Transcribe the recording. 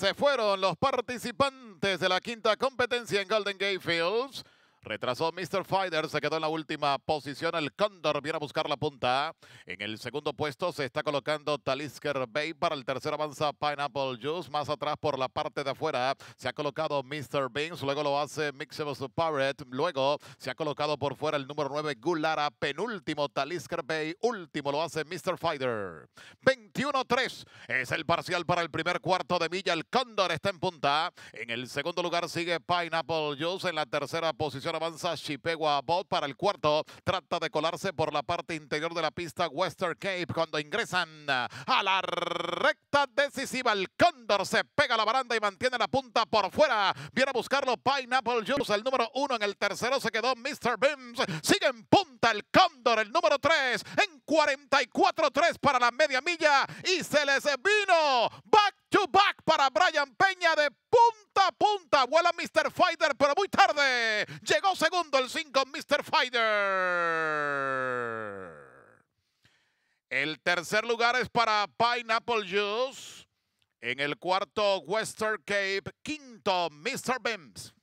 Se fueron los participantes de la quinta competencia en Golden Gate Fields. Retrasó Mr. Fighter, se quedó en la última posición. El Condor viene a buscar la punta. En el segundo puesto se está colocando Talisker Bay. Para el tercero avanza Pineapple Juice. Más atrás por la parte de afuera se ha colocado Mr. Beans. Luego lo hace Mixable Pirate. Luego se ha colocado por fuera el número 9 Gulara. Penúltimo Talisker Bay. Último lo hace Mr. Fighter. Venga. 3 es el parcial para el primer cuarto de milla. El Cóndor está en punta. En el segundo lugar sigue Pineapple Juice. En la tercera posición avanza Chipewa Bot. Para el cuarto trata de colarse por la parte interior de la pista Western Cape cuando ingresan a la recta decisiva. El Cóndor se pega a la baranda y mantiene la punta por fuera. Viene a buscarlo Pineapple Juice. El número uno en el tercero se quedó Mr. Bims. Sigue en punta el Cóndor, el número tres. En 44-3 para la media milla y se les vino back to back para Brian Peña de punta a punta. Vuela Mr. Fighter, pero muy tarde. Llegó segundo el 5 Mr. Fighter. El tercer lugar es para Pineapple Juice. En el cuarto, Western Cape. Quinto, Mr. Bims.